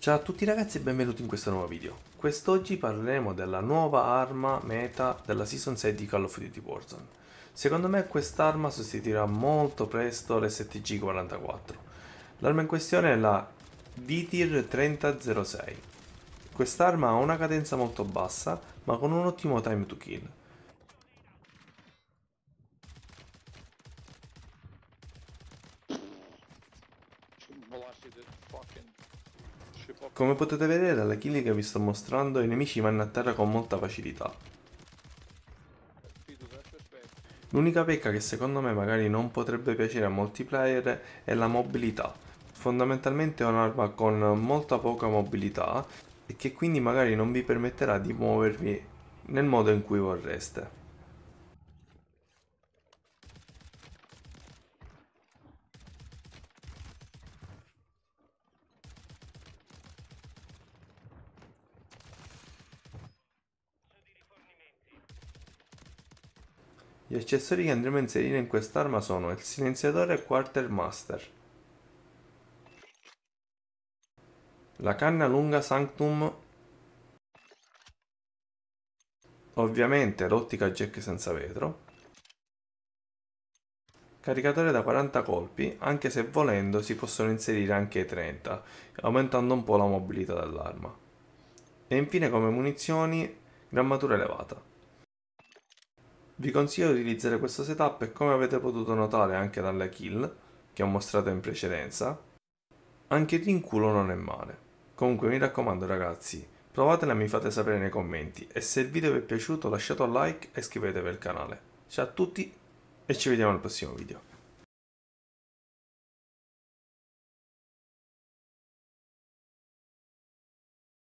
Ciao a tutti ragazzi e benvenuti in questo nuovo video. Quest'oggi parleremo della nuova arma meta della Season 6 di Call of Duty Warzone. Secondo me quest'arma sostituirà molto presto l'STG 44. L'arma in questione è la DTIR 3006. Quest'arma ha una cadenza molto bassa ma con un ottimo time to kill. Blasted fucking come potete vedere dalla kill che vi sto mostrando i nemici vanno a terra con molta facilità. L'unica pecca che secondo me magari non potrebbe piacere a molti player è la mobilità. Fondamentalmente è un'arma con molta poca mobilità e che quindi magari non vi permetterà di muovervi nel modo in cui vorreste. Gli accessori che andremo a inserire in quest'arma sono il silenziatore quartermaster, la canna lunga Sanctum, ovviamente l'ottica jack senza vetro, caricatore da 40 colpi, anche se volendo si possono inserire anche i 30, aumentando un po' la mobilità dell'arma. E infine come munizioni, grammatura elevata. Vi consiglio di utilizzare questo setup e come avete potuto notare anche dalle kill che ho mostrato in precedenza, anche Team Culo non è male. Comunque mi raccomando ragazzi, provatela e mi fate sapere nei commenti e se il video vi è piaciuto lasciate un like e iscrivetevi al canale. Ciao a tutti e ci vediamo al prossimo video.